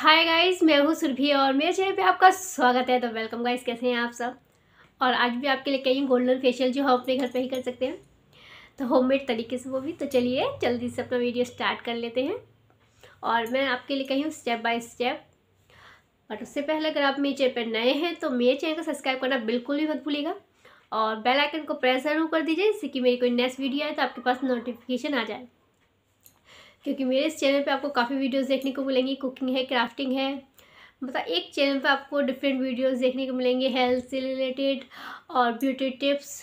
hi guys मैं हूँ सुरभि और मेरे चैनल पे आपका स्वागत है तो वेलकम गाइस कैसे हैं आप सब और आज भी आपके लिए कई गोल्डन फेशियल जो हम अपने घर पे ही कर सकते हैं तो होममेड तरीके से वो भी तो चलिए जल्दी से अपना वीडियो स्टार्ट कर लेते हैं और मैं आपके लिए कही हूँ स्टेप बाय स्टेप बट उससे पहले अगर आप मेरे चैनल पर नए हैं तो मेरे चैनल को सब्सक्राइब करना बिल्कुल भी मत भूलेगा और बेलाइकन को प्रेस जरूर कर दीजिए जिससे कि मेरी कोई नेक्स्ट वीडियो आए तो आपके पास नोटिफिकेशन आ जाए क्योंकि मेरे इस चैनल पे आपको काफ़ी वीडियोस देखने को मिलेंगी कुकिंग है क्राफ्टिंग है मतलब एक चैनल पे आपको डिफरेंट वीडियोस देखने को मिलेंगे हेल्थ से रिलेटेड और ब्यूटी टिप्स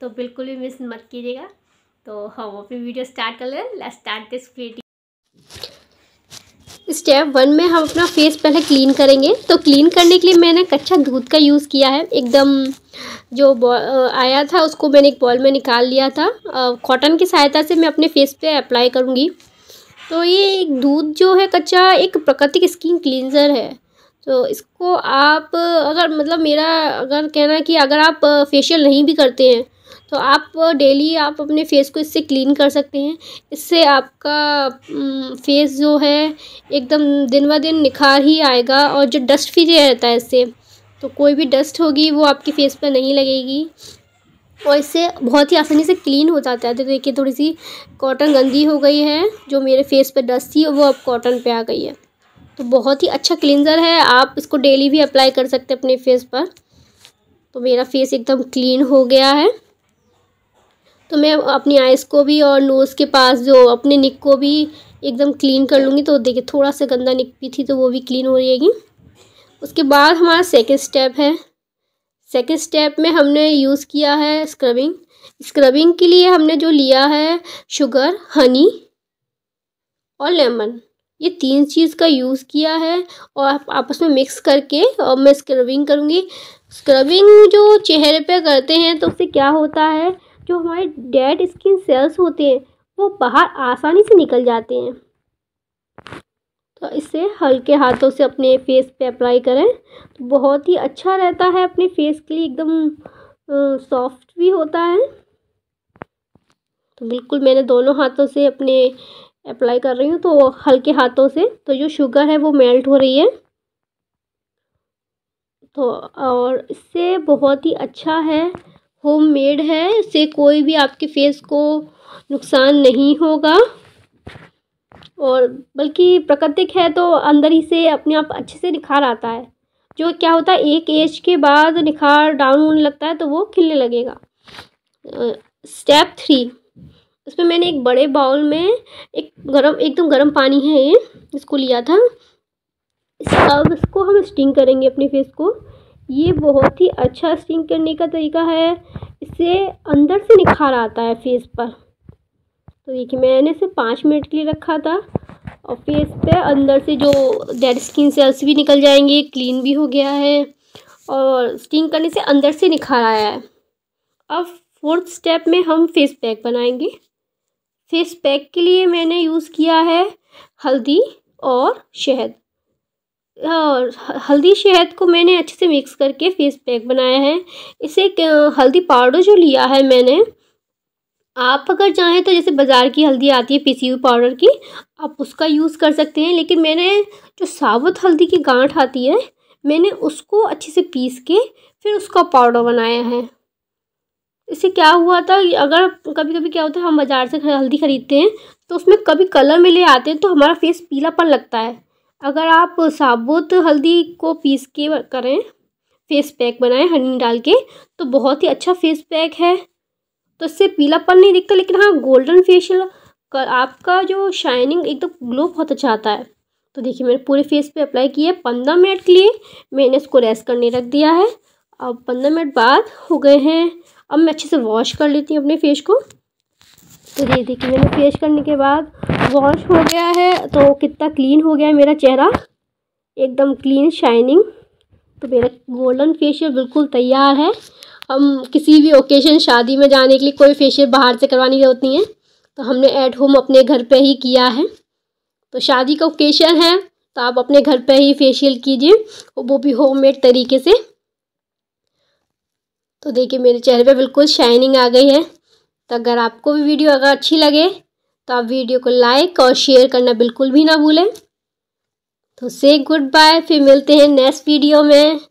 तो बिल्कुल भी मिस मत कीजिएगा तो हम अपनी वीडियो स्टार्ट कर लें let's start this video step one में हम अपना फेस पहले क्लीन करेंगे तो क्लीन करने के लिए मैंने कच्चा दूध का यूज़ किया है एकदम जो आया था उसको मैंने एक बॉल में निकाल लिया था कॉटन की सहायता से मैं अपने फेस पे अप्लाई करूँगी तो ये एक दूध जो है कच्चा एक प्राकृतिक स्किन क्लींजर है तो इसको आप अगर मतलब मेरा अगर कहना है कि अगर आप फेशियल नहीं भी करते हैं तो आप डेली आप अपने फेस को इससे क्लीन कर सकते हैं इससे आपका फेस जो है एकदम दिन ब दिन निखार ही आएगा और जो डस्ट फ्री रहता है इससे तो कोई भी डस्ट होगी वो आपके फेस पर नहीं लगेगी और इससे बहुत ही आसानी से क्लीन हो जाता है तो देखिए थोड़ी सी कॉटन गंदी हो गई है जो मेरे फेस पे डस्ट थी वो अब कॉटन पे आ गई है तो बहुत ही अच्छा क्लिनज़र है आप इसको डेली भी अप्लाई कर सकते हैं अपने फेस पर तो मेरा फेस एकदम क्लीन हो गया है तो मैं अपनी आइज़ को भी और नोज़ के पास जो अपने निक को भी एकदम क्लीन कर लूँगी तो देखिए थोड़ा सा गंदा निक भी थी तो वो भी क्लीन हो जाएगी उसके बाद हमारा सेकेंड स्टेप है सेकेंड स्टेप में हमने यूज़ किया है स्क्रबिंग स्क्रबिंग के लिए हमने जो लिया है शुगर हनी और लेमन ये तीन चीज़ का यूज़ किया है और आप आपस में मिक्स करके और मैं स्क्रबिंग करूँगी स्क्रबिंग जो चेहरे पे करते हैं तो उससे क्या होता है जो हमारे डेड स्किन सेल्स होते हैं वो बाहर आसानी से निकल जाते हैं इसे हल्के हाथों से अपने फेस पे अप्लाई करें तो बहुत ही अच्छा रहता है अपने फेस के लिए एकदम सॉफ्ट भी होता है तो बिल्कुल मैंने दोनों हाथों से अपने अप्लाई कर रही हूँ तो हल्के हाथों से तो जो शुगर है वो मेल्ट हो रही है तो और इससे बहुत ही अच्छा है होम मेड है इससे कोई भी आपके फेस को नुकसान नहीं होगा और बल्कि प्राकृतिक है तो अंदर ही से अपने आप अच्छे से निखार आता है जो क्या होता है एक एज के बाद निखार डाउन होने लगता है तो वो खिलने लगेगा स्टेप थ्री इसमें मैंने एक बड़े बाउल में एक गरम एकदम तो गरम पानी है ये इसको लिया था अब इसको हम स्टिंग करेंगे अपने फेस को ये बहुत ही अच्छा स्टिंग करने का तरीका है इससे अंदर से निखार आता है फेस पर तो देखिए मैंने इसे पाँच मिनट के लिए रखा था और फेस पे अंदर से जो डेड स्किन सेल्स भी निकल जाएंगे क्लीन भी हो गया है और स्टीम करने से अंदर से निखार आया है अब फोर्थ स्टेप में हम फेस पैक बनाएंगे फेस पैक के लिए मैंने यूज़ किया है हल्दी और शहद और हल्दी शहद को मैंने अच्छे से मिक्स करके फेस पैक बनाया है इसे हल्दी पाउडर जो लिया है मैंने आप अगर चाहें तो जैसे बाज़ार की हल्दी आती है पीसी हुई पाउडर की आप उसका यूज़ कर सकते हैं लेकिन मैंने जो साबुत हल्दी की गांठ आती है मैंने उसको अच्छे से पीस के फिर उसका पाउडर बनाया है इससे क्या हुआ था अगर कभी कभी क्या होता है हम बाज़ार से हल्दी ख़रीदते हैं तो उसमें कभी कलर में ले आते हैं तो हमारा फेस पीलापन लगता है अगर आप साबुत हल्दी को पीस के करें फेस पैक बनाएं हनी डाल के तो बहुत ही अच्छा फेस पैक है तो इससे पीलापन नहीं दिखता लेकिन हाँ गोल्डन फेशियल आपका जो शाइनिंग एकदम ग्लो बहुत अच्छा आता है तो देखिए मैंने पूरे फेस पे अप्लाई किया है पंद्रह मिनट के लिए मैंने इसको रेस्ट करने रख दिया है अब पंद्रह मिनट बाद हो गए हैं अब मैं अच्छे से वॉश कर लेती हूँ अपने फेस को तो ये देखिए मैंने फेस करने के बाद वॉश हो गया है तो कितना क्लीन हो गया है मेरा चेहरा एकदम क्लीन शाइनिंग तो मेरा गोल्डन फेशियल बिल्कुल तैयार है हम किसी भी ओकेजन शादी में जाने के लिए कोई फेशियल बाहर से करवाने की जरूरत नहीं है तो हमने एट होम अपने घर पे ही किया है तो शादी का ओकेशन है तो आप अपने घर पे ही फेशियल कीजिए वो भी होममेड तरीके से तो देखिए मेरे चेहरे पे बिल्कुल शाइनिंग आ गई है तो अगर आपको भी वीडियो अगर अच्छी लगे तो आप वीडियो को लाइक और शेयर करना बिल्कुल भी ना भूलें तो से गुड बाय फिर मिलते हैं नेक्स्ट वीडियो में